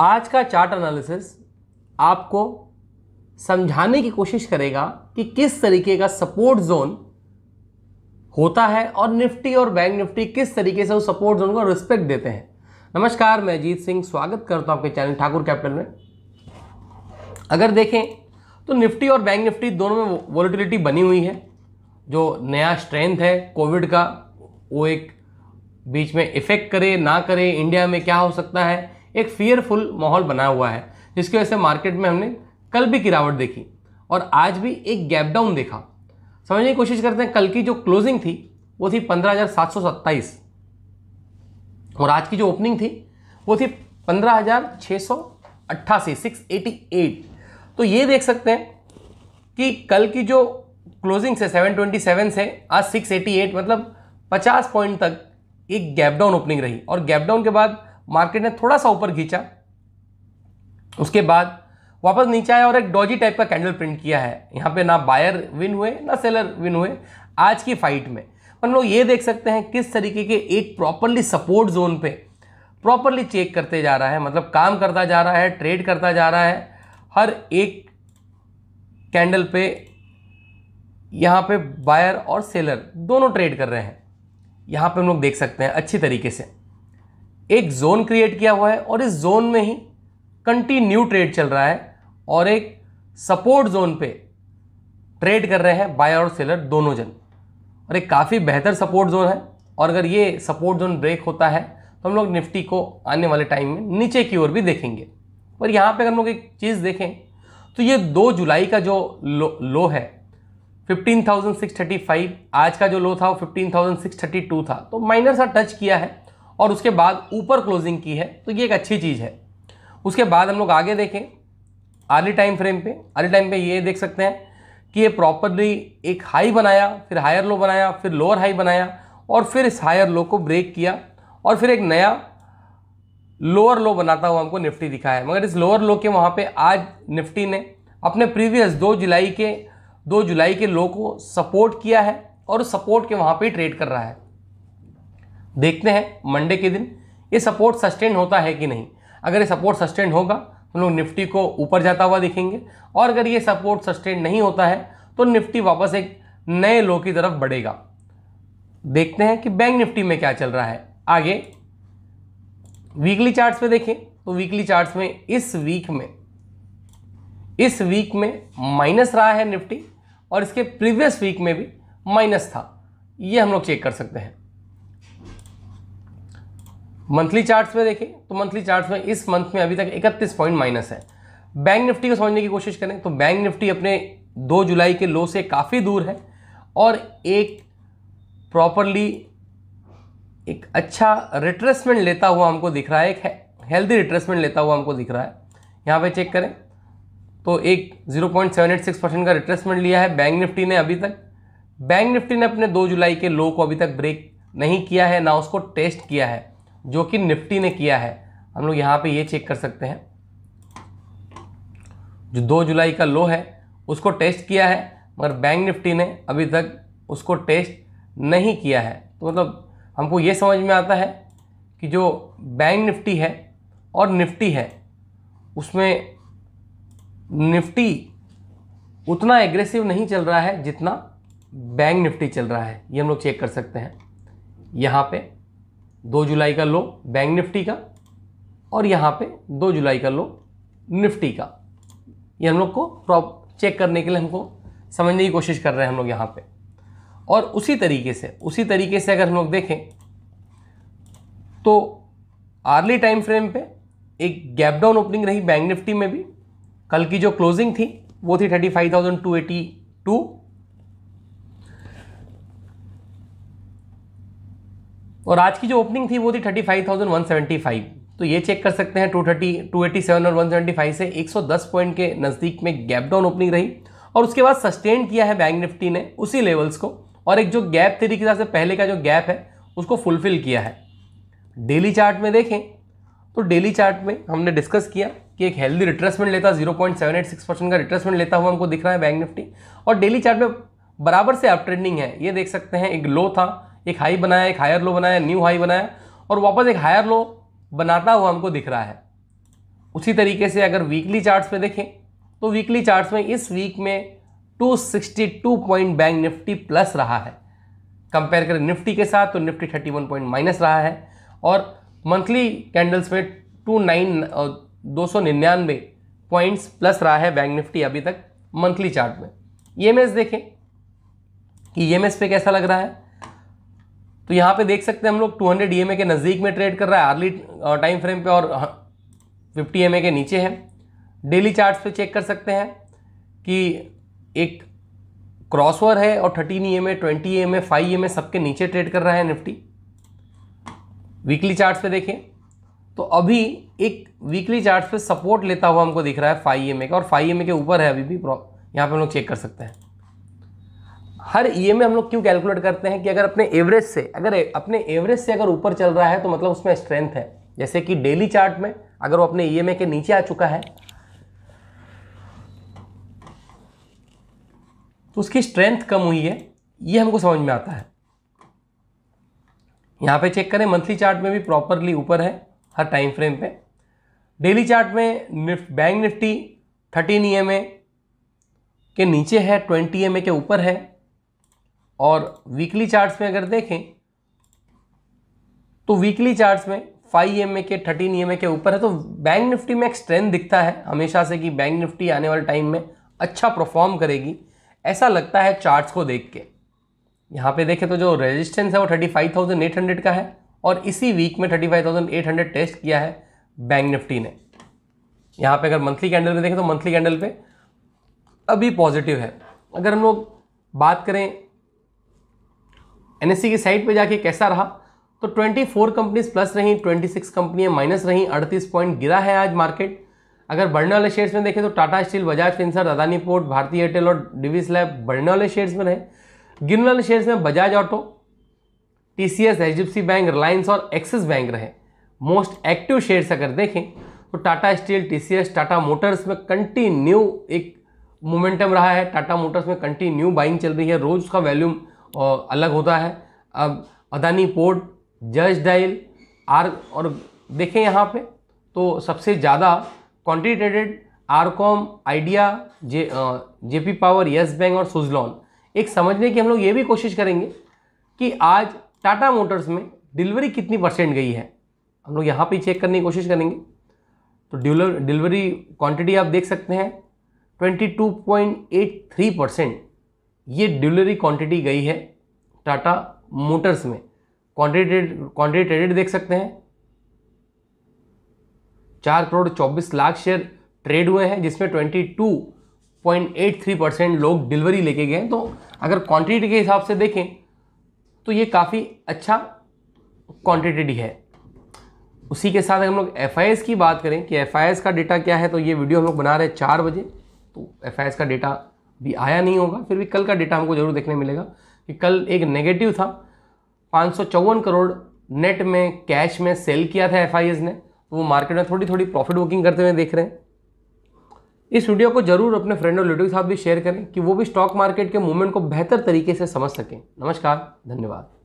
आज का chart analysis आपको समझाने की कोशिश करेगा कि किस तरीके का सपोर्ट जोन होता है और निफ्टी और बैंक निफ्टी किस तरीके से उस सपोर्ट जोन को रिस्पेक्ट देते हैं नमस्कार मैं अजीत सिंह स्वागत करता हूं आपके चैनल ठाकुर कैपिटल में अगर देखें तो निफ्टी और बैंक निफ्टी दोनों में वॉलिटिलिटी बनी हुई है जो नया स्ट्रेंथ है कोविड का वो एक बीच में इफेक्ट करे ना करे इंडिया में क्या हो सकता है एक फियरफुल माहौल बना हुआ है जिसकी वजह से मार्केट में हमने कल भी गिरावट देखी और आज भी एक गैप डाउन देखा समझने की कोशिश करते हैं कल की जो क्लोजिंग थी वो थी पंद्रह और आज की जो ओपनिंग थी वो थी पंद्रह हज़ार छः सौ अट्ठासी सिक्स एटी एट तो ये देख सकते हैं कि कल की जो क्लोजिंग से सेवन ट्वेंटी सेवन से आज सिक्स एटी एट मतलब पचास पॉइंट तक एक गैप डाउन ओपनिंग रही और गैप डाउन के बाद मार्केट ने थोड़ा सा ऊपर खींचा उसके बाद वापस नीचे आया और एक डॉजी टाइप का कैंडल प्रिंट किया है यहाँ पे ना बायर विन हुए ना सेलर विन हुए आज की फाइट में हम लोग ये देख सकते हैं किस तरीके के एक प्रॉपरली सपोर्ट जोन पे प्रॉपरली चेक करते जा रहा है मतलब काम करता जा रहा है ट्रेड करता जा रहा है हर एक कैंडल पे यहाँ पे बायर और सेलर दोनों ट्रेड कर रहे हैं यहाँ पे हम लोग देख सकते हैं अच्छी तरीके से एक जोन क्रिएट किया हुआ है और इस जोन में ही कंटिन्यू ट्रेड चल रहा है और एक सपोर्ट जोन पे ट्रेड कर रहे हैं बायर और सेलर दोनों जन और एक काफ़ी बेहतर सपोर्ट जोन है और अगर ये सपोर्ट जोन ब्रेक होता है तो हम लोग निफ्टी को आने वाले टाइम में नीचे की ओर भी देखेंगे और यहाँ पे अगर हम लोग एक चीज़ देखें तो ये दो जुलाई का जो लो, लो है 15,635 आज का जो लो था वो 15,632 था तो माइनर सा टच किया है और उसके बाद ऊपर क्लोजिंग की है तो ये एक अच्छी चीज़ है उसके बाद हम लोग आगे देखें अर्ली टाइम फ्रेम पे अर्ली टाइम पे ये देख सकते हैं कि ये प्रॉपरली एक हाई बनाया फिर हायर लो बनाया फिर लोअर हाई बनाया और फिर इस हायर लो को ब्रेक किया और फिर एक नया लोअर लो बनाता हुआ हमको निफ्टी दिखा है मगर इस लोअर लो के वहाँ पे आज निफ्टी ने अपने प्रीवियस दो जुलाई के दो जुलाई के लो को सपोर्ट किया है और सपोर्ट के वहाँ पर ट्रेड कर रहा है देखते हैं मंडे के दिन ये सपोर्ट सस्टेन होता है कि नहीं अगर ये सपोर्ट सस्टेन होगा तो लोग निफ्टी को ऊपर जाता हुआ दिखेंगे और अगर ये सपोर्ट सस्टेन नहीं होता है तो निफ्टी वापस एक नए लो की तरफ बढ़ेगा देखते हैं कि बैंक निफ्टी में क्या चल रहा है आगे वीकली चार्ट पे देखें तो वीकली चार्ट में इस वीक में इस वीक में माइनस रहा है निफ्टी और इसके प्रीवियस वीक में भी माइनस था ये हम लोग चेक कर सकते हैं मंथली चार्ट्स में देखें तो मंथली चार्ट्स में इस मंथ में अभी तक इकतीस पॉइंट माइनस है बैंक निफ्टी को समझने की कोशिश करें तो बैंक निफ्टी अपने दो जुलाई के लो से काफ़ी दूर है और एक प्रॉपरली एक अच्छा रिट्रेसमेंट लेता हुआ हमको दिख रहा है एक हेल्दी रिट्रेसमेंट लेता हुआ हमको दिख रहा है यहाँ पे चेक करें तो एक 0.786 परसेंट का रिट्रेसमेंट लिया है बैंक निफ्टी ने अभी तक बैंक निफ्टी ने अपने दो जुलाई के लो को अभी तक ब्रेक नहीं किया है ना उसको टेस्ट किया है जो कि निफ्टी ने किया है हम लोग यहाँ पे ये चेक कर सकते हैं जो दो जुलाई का लो है उसको टेस्ट किया है मगर बैंक निफ्टी ने अभी तक उसको टेस्ट नहीं किया है तो मतलब हमको ये समझ में आता है कि जो बैंक निफ्टी है और निफ्टी है उसमें निफ्टी उतना एग्रेसिव नहीं चल रहा है जितना बैंक निफ्टी चल रहा है ये हम लोग चेक कर सकते हैं यहाँ पे दो जुलाई का लो बैंक निफ्टी का और यहाँ पे दो जुलाई का लो निफ्टी का ये हम लोग को प्रॉप चेक करने के लिए हमको समझने की कोशिश कर रहे हैं हम लोग यहाँ पे और उसी तरीके से उसी तरीके से अगर हम लोग देखें तो आर्ली टाइम फ्रेम पे एक गैप डाउन ओपनिंग रही बैंक निफ्टी में भी कल की जो क्लोजिंग थी वो थी thirty five thousand two eighty two और आज की जो ओपनिंग थी वो थी thirty five thousand one seventy five तो ये चेक कर सकते हैं two thirty two eighty seven और वन सेवेंटी फाइव से एक सौ दस पॉइंट के नज़दीक में गैप डाउन ओपनिंग रही और उसके बाद सस्टेन किया है बैंक निफ्टी ने उसी लेवल्स को और एक जो गैप तरीके से पहले का जो गैप है उसको फुलफिल किया है डेली चार्ट में देखें तो डेली चार्ट में हमने डिस्कस किया कि एक हेल्दी रिट्रेसमेंट लेता 0.786 परसेंट का रिट्रेसमेंट लेता हुआ हमको दिख रहा है बैंक निफ्टी और डेली चार्ट में बराबर से अप ट्रेंडिंग है ये देख सकते हैं एक लो था एक हाई बनाया एक हायर लो बनाया न्यू हाई बनाया और वापस एक हायर लो बनाता हुआ हमको दिख रहा है उसी तरीके से अगर वीकली चार्ट्स पे देखें तो वीकली चार्ट्स में इस वीक में 262 पॉइंट बैंक निफ्टी प्लस रहा है कंपेयर करें निफ्टी के साथ तो निफ्टी 31 पॉइंट माइनस रहा है और मंथली कैंडल्स में टू नाइन दो सौ निन्यानवे पॉइंट्स प्लस रहा है बैंक निफ्टी अभी तक मंथली चार्ट में ई देखें कि ई पे कैसा लग रहा है तो यहाँ पे देख सकते हैं हम लोग 200 ईएमए के नज़दीक में ट्रेड कर रहा है आर्ली टाइम फ्रेम पे और 50 हाँ, एम के नीचे है डेली चार्ट्स पे चेक कर सकते हैं कि एक क्रॉसवर है और 13 ई एम ए फाइव ई सबके नीचे ट्रेड कर रहा है निफ्टी वीकली चार्ट्स पे देखें तो अभी एक वीकली चार्ट्स पे सपोर्ट लेता हुआ हमको दिख रहा है फाइव एम का और फाइव एम e के ऊपर है अभी भी यहाँ पर हम लोग चेक कर सकते हैं हर ई e में हम लोग क्यों कैलकुलेट करते हैं कि अगर अपने एवरेज से अगर अपने एवरेज से अगर ऊपर चल रहा है तो मतलब उसमें स्ट्रेंथ है जैसे कि डेली चार्ट में अगर वो अपने ई e के नीचे आ चुका है तो उसकी स्ट्रेंथ कम हुई है ये हमको समझ में आता है यहाँ पे चेक करें मंथली चार्ट में भी प्रॉपरली ऊपर है हर टाइम फ्रेम पे डेली चार्ट में Nifty bank Nifty thirteen E के नीचे है ट्वेंटी एम e के ऊपर है और वीकली चार्ट्स में अगर देखें तो वीकली चार्ट्स में फाइव एम के थर्टीन एम के ऊपर है तो बैंक निफ्टी में एक स्ट्रेंथ दिखता है हमेशा से कि बैंक निफ्टी आने वाले टाइम में अच्छा परफॉर्म करेगी ऐसा लगता है चार्ट्स को देख के यहाँ पे देखें तो जो रेजिस्टेंस है वो 35,800 का है और इसी वीक में 35,800 टेस्ट किया है बैंक निफ्टी ने यहाँ पे अगर मंथली कैंडल में देखें तो मंथली कैंडल पर अभी पॉजिटिव है अगर हम लोग बात करें एन की साइट पे जाके कैसा रहा तो 24 कंपनीज प्लस रहीं 26 कंपनियाँ माइनस रहीं 38 पॉइंट गिरा है आज मार्केट अगर बढ़ने वाले शेयर्स में देखें तो Tata steel Bajaj Finserv Adani port Bharti Airtel और डिविस लैब बढ़ने वाले शेयर्स में रहे गिरने वाले शेयर्स में Bajaj auto T C S H D C bank Reliance और एक्सिस बैंक रहे मोस्ट एक्टिव शेयर्स अगर देखें तो Tata steel T C S Tata motors में कंटिन्यू एक मोमेंटम रहा है टाटा मोटर्स में कंटिन्यू बाइंग चल रही है रोज़ उसका वैल्यूम और अलग होता है अब अदानी पोर्ट जज डाइल आर और देखें यहाँ पे तो सबसे ज़्यादा quantitated RCom Idea J J P power Yes bank और सुजलॉन एक समझने की हम लोग ये भी कोशिश करेंगे कि आज टाटा मोटर्स में डिलीवरी कितनी परसेंट गई है हम लोग यहाँ पे चेक करने की कोशिश करेंगे तो डिलीवरी क्वांटिटी आप देख सकते हैं 22.83 परसेंट ये ड्यूलरी क्वांटिटी गई है टाटा मोटर्स में क्वांटिटेड क्वांटिटी ट्रेडेड देख सकते हैं चार करोड़ चौबीस लाख शेयर ट्रेड हुए हैं जिसमें twenty two point eight three percent लोग डिलीवरी लेके गए तो अगर क्वांटिटी के हिसाब से देखें तो ये काफ़ी अच्छा क्वांटिटी है उसी के साथ अगर हम लोग एफ की बात करें कि एफ का डेटा क्या है तो ये वीडियो हम लोग बना रहे हैं चार बजे तो एफ का डेटा भी आया नहीं होगा फिर भी कल का डेटा हमको जरूर देखने मिलेगा कि कल एक नेगेटिव था पाँच करोड़ नेट में कैश में सेल किया था एफ ने तो वो मार्केट में थोड़ी थोड़ी प्रॉफिट बुकिंग करते हुए देख रहे हैं इस वीडियो को जरूर अपने फ्रेंड और रिलेटिव के साथ भी शेयर करें कि वो भी स्टॉक मार्केट के मूवमेंट को बेहतर तरीके से समझ सकें नमस्कार धन्यवाद